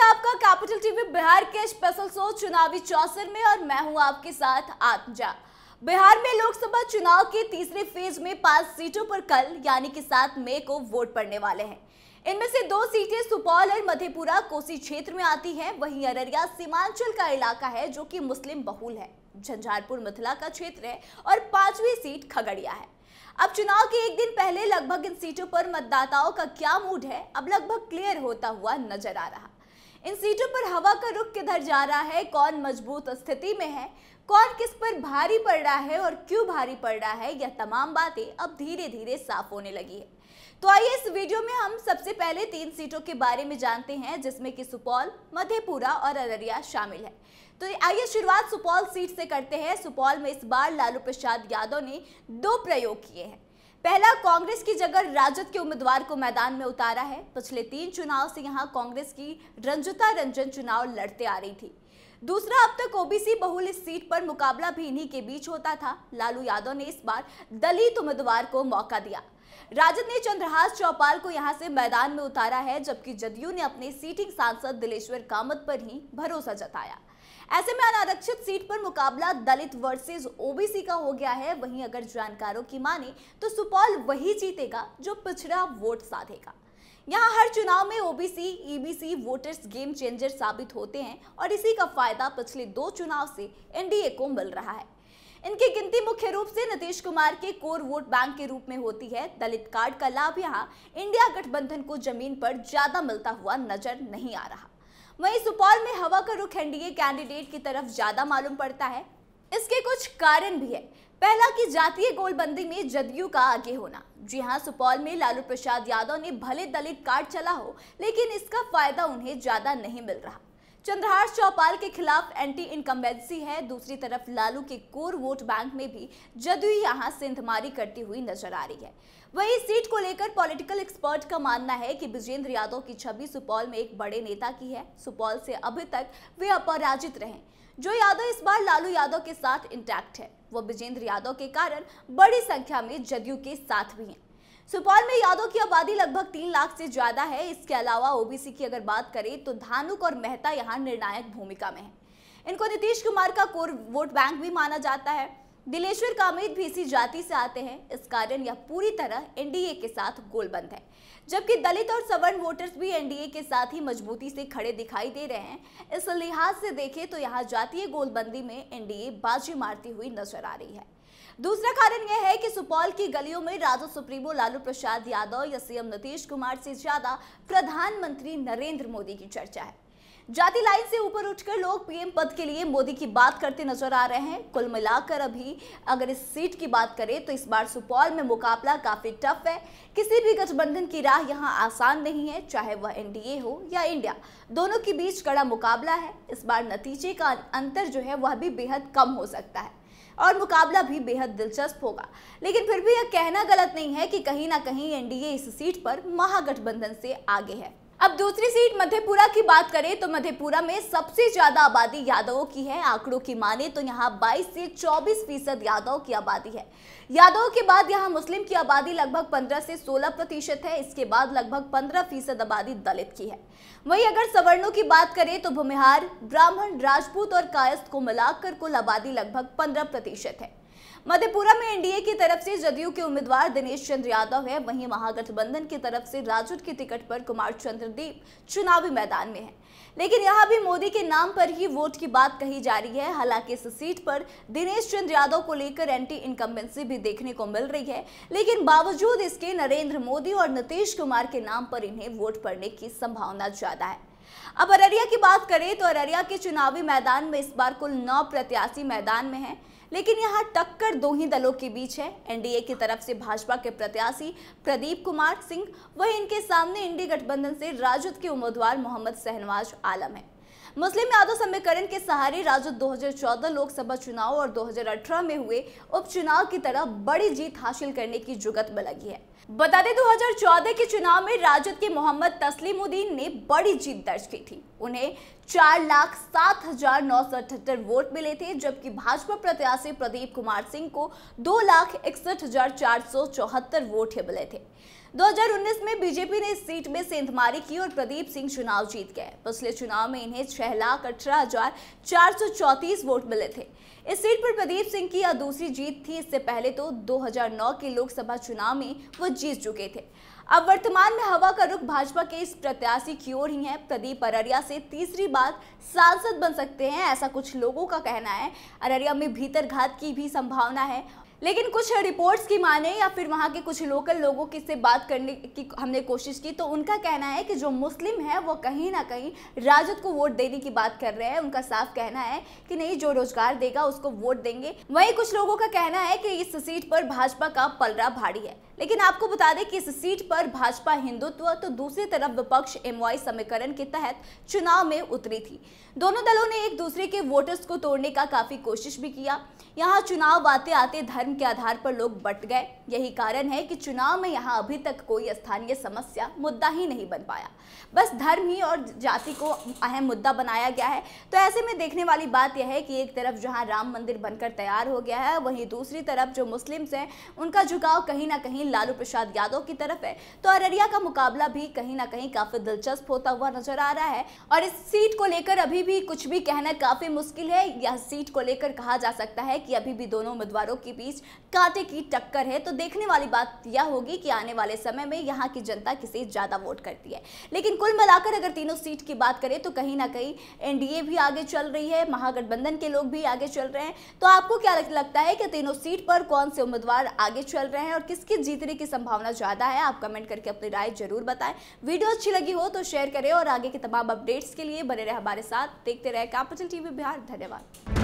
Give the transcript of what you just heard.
है आपका capital TV Bihar के स्पेशल शो चुनावी चौसर में और मैं हूं आपके साथ आत्मजा बिहार में लोकसभा चुनाव के तीसरे फेज में पांच सीटों पर कल यानी कि सात मई को वोट पड़ने वाले हैं इनमें से दो सीटें सुपौल और मधेपुरा कोसी क्षेत्र में आती हैं वहीं अररिया सीमांचल का इलाका है जो कि मुस्लिम बहुल है झंझारपुर मिथिला का क्षेत्र है और पांचवी सीट खगड़िया है अब चुनाव के एक दिन पहले लगभग इन सीटों पर मतदाताओं का क्या मूड है अब लगभग क्लियर होता हुआ नजर आ रहा इन सीटों पर हवा का रुख किधर जा रहा है कौन मजबूत स्थिति में है कौन किस पर भारी पड़ रहा है और क्यों भारी पड़ रहा है यह तमाम बातें अब धीरे धीरे साफ होने लगी है तो आइए इस वीडियो में हम सबसे पहले तीन सीटों के बारे में जानते हैं जिसमें कि सुपौल मधेपुरा और अररिया शामिल है तो आइए शुरुआत सुपौल सीट से करते हैं सुपौल में इस बार लालू प्रसाद यादव ने दो प्रयोग किए हैं पहला कांग्रेस की जगह राजद के उम्मीदवार को मैदान में उतारा है पिछले तीन चुनाव से यहाँ कांग्रेस की रंजुता रंजन चुनाव लड़ते आ रही थी दूसरा अब तक ओबीसी बहुल इस सीट पर मुकाबला भी इन्हीं के बीच होता था लालू यादव ने इस बार दलित उम्मीदवार को मौका दिया राजद ने चंद्रहास चौपाल को यहां से मैदान में उतारा है जबकि जदयू ने अपने सीटिंग सांसद दिलेश्वर कामत पर ही भरोसा जताया ऐसे में अनारक्षित सीट पर मुकाबला दलित वर्सेस ओबीसी का हो गया है वहीं अगर जानकारों की माने तो सुपौल वही जीतेगा जो पिछड़ा वोट साधेगा यहाँ हर चुनाव में OBC EBC voters game changer साबित होते हैं और इसी का फायदा पिछले दो चुनाव से एनडीए को मिल रहा है इनकी गिनती मुख्य रूप से नीतीश कुमार के कोर वोट बैंक के रूप में होती है दलित कार्ड का लाभ यहाँ इंडिया गठबंधन को जमीन पर ज्यादा मिलता हुआ नजर नहीं आ रहा वहीं सुपौल में हवा का रुख एनडीए कैंडिडेट की तरफ ज्यादा मालूम पड़ता है इसके कुछ कारण भी है पहला कि जातीय गोलबंदी में जदयू का आगे होना जी हाँ सुपौल में लालू प्रसाद यादव ने भले दलित कार्ड चला हो लेकिन इसका फायदा उन्हें ज्यादा नहीं मिल रहा चंद्रहास चौपाल के खिलाफ एंटी इनकम्बेंसी है दूसरी तरफ लालू के कोर वोट बैंक में भी जदयू यहां सिंधमारी करती हुई नजर आ रही है वही सीट को लेकर पॉलिटिकल एक्सपर्ट का मानना है कि विजेंद्र यादव की छवि सुपौल में एक बड़े नेता की है सुपौल से अभी तक वे अपराजित रहे जो यादव इस बार लालू यादव के साथ इंटैक्ट है वो बिजेंद्र यादव के कारण बड़ी संख्या में जदयू के साथ भी हैं सुपौल में यादव की आबादी लगभग तीन लाख से ज्यादा है इसके अलावा ओबीसी की अगर बात करें तो धानुक और मेहता यहाँ निर्णायक भूमिका में है इनको नीतीश कुमार का कोर वोट बैंक भी माना जाता है दिलेश्वर कामेत भी इसी जाति से आते हैं इस कारण यह पूरी तरह एनडीए के साथ गोलबंद है जबकि दलित और सवर्ण वोटर्स भी एनडीए के साथ ही मजबूती से खड़े दिखाई दे रहे हैं इस लिहाज से देखें तो यहाँ जातीय गोलबंदी में एनडीए बाजी मारती हुई नजर आ रही है दूसरा कारण यह है कि सुपौल की गलियों में राजो सुप्रीमो लालू प्रसाद यादव या सीएम नीतीश कुमार से ज्यादा प्रधानमंत्री नरेंद्र मोदी की चर्चा है जाति लाइन से ऊपर उठकर लोग पीएम पद के लिए मोदी की बात करते नजर आ रहे हैं कुल मिलाकर अभी अगर इस सीट की बात करें तो इस बार सुपौल में मुकाबला काफी टफ है किसी भी गठबंधन की राह यहां आसान नहीं है चाहे वह एनडीए हो या इंडिया दोनों के बीच कड़ा मुकाबला है इस बार नतीजे का अंतर जो है वह भी बेहद कम हो सकता है और मुकाबला भी बेहद दिलचस्प होगा लेकिन फिर भी यह कहना गलत नहीं है कि कहीं ना कहीं एनडीए इस सीट पर महागठबंधन से आगे है अब दूसरी सीट मधेपुरा की बात करें तो मधेपुरा में सबसे ज्यादा आबादी यादवों की है आंकड़ों की माने तो यहाँ 22 से 24 फीसद यादव की आबादी है यादवों के बाद यहाँ मुस्लिम की आबादी लगभग 15 से 16 प्रतिशत है इसके बाद लगभग 15 फीसद आबादी दलित की है वहीं अगर सवर्णों की बात करें तो भूमिहार ब्राह्मण राजपूत और कायस्थ को मिलाकर कुल आबादी लगभग पंद्रह प्रतिशत है मधेपुरा में एनडीए की तरफ से जदयू के उम्मीदवार दिनेश चंद्र यादव है वहीं महागठबंधन की तरफ से राजद के टिकट पर कुमार चंद्रदीप चुनावी मैदान में है लेकिन यहाँ भी मोदी के नाम पर ही वोट की बात कही जा रही है हालांकि इस सीट पर दिनेश चंद्र यादव को लेकर एंटी इनकम्बेंसी भी देखने को मिल रही है लेकिन बावजूद इसके नरेंद्र मोदी और नीतीश कुमार के नाम पर इन्हें वोट पड़ने की संभावना ज्यादा है अब अररिया की बात करें तो अररिया के चुनावी मैदान में इस बार कुल नौ प्रत्याशी मैदान में हैं लेकिन यहाँ टक्कर दो ही दलों के बीच है एनडीए की तरफ से भाजपा के प्रत्याशी प्रदीप कुमार सिंह वही इनके सामने इंडी गठबंधन से राजद के उम्मीदवार मोहम्मद शहनवाज आलम है मुस्लिम यादव समीकरण के सहारे राज्य 2014 लोकसभा चुनाव और 2018 में हुए उपचुनाव की तरह बड़ी जीत हासिल करने की जुगत में लगी है बता दें 2014 के चुनाव में राजद के मोहम्मद तस्लीमुद्दीन ने बड़ी जीत दर्ज की थी उन्हें चार लाख सात हजार नौ सौ अठहत्तर वोट मिले थे जबकि भाजपा प्रत्याशी प्रदीप कुमार सिंह को दो लाख इकसठ हजार चार सौ चौहत्तर वोट मिले थे 2019 में बीजेपी ने इस सीट में सेंधमारी की और प्रदीप सिंह चुनाव जीत गए पिछले चुनाव में इन्हें छह लाख अठारह हजार चार सौ चौतीस वोट मिले थे इस सीट पर प्रदीप सिंह की यह दूसरी जीत थी इससे पहले तो 2009 के लोकसभा चुनाव में वो जीत चुके थे अब वर्तमान में हवा का रुख भाजपा के इस प्रत्याशी की ओर ही है प्रदीप अररिया से तीसरी बार सांसद बन सकते हैं ऐसा कुछ लोगों का कहना है अररिया में भीतर घात की भी संभावना है लेकिन कुछ रिपोर्ट्स की माने या फिर वहाँ के कुछ लोकल लोगों की से बात करने की हमने कोशिश की तो उनका कहना है कि जो मुस्लिम है वो कहीं ना कहीं राजद को वोट देने की बात कर रहे हैं उनका साफ कहना है कि नहीं जो रोजगार देगा उसको वोट देंगे वहीं कुछ लोगों का कहना है कि इस सीट पर भाजपा का पलरा भारी है लेकिन आपको बता दें कि इस सीट पर भाजपा हिंदुत्व तो दूसरी तरफ विपक्ष एम समीकरण के तहत चुनाव में उतरी थी दोनों दलों ने एक दूसरे के वोटर्स को तोड़ने का काफी कोशिश भी किया यहाँ चुनाव आते आते धर्म धर्म के आधार पर लोग बट गए यही कारण है कि चुनाव में यहाँ अभी तक कोई स्थानीय समस्या मुद्दा ही नहीं बन पाया बस धर्म ही और जाति को अहम मुद्दा बनाया गया है तो ऐसे में देखने वाली बात यह है कि एक तरफ जहाँ राम मंदिर बनकर तैयार हो गया है वहीं दूसरी तरफ जो मुस्लिम्स हैं उनका झुकाव कहीं ना कहीं लालू प्रसाद यादव की तरफ है तो अररिया का मुकाबला भी कहीं ना कहीं काफी दिलचस्प होता हुआ नजर आ रहा है और इस सीट को लेकर अभी भी कुछ भी कहना काफी मुश्किल है यह सीट को लेकर कहा जा सकता है कि अभी भी दोनों उम्मीदवारों के बीच कांटे की टक्कर है तो देखने वाली बात यह होगी कि आने वाले समय में यहाँ की जनता किसे ज़्यादा वोट करती है लेकिन कुल मिलाकर अगर तीनों सीट की बात करें तो कहीं ना कहीं एनडीए भी आगे चल रही है महागठबंधन के लोग भी आगे चल रहे हैं तो आपको क्या लगता है कि तीनों सीट पर कौन से उम्मीदवार आगे चल रहे हैं और किसके जीतने की संभावना ज़्यादा है आप कमेंट करके अपनी राय जरूर बताएं वीडियो अच्छी लगी हो तो शेयर करें और आगे के तमाम अपडेट्स के लिए बने रहे हमारे साथ देखते रहे कैपिटल टीवी बिहार धन्यवाद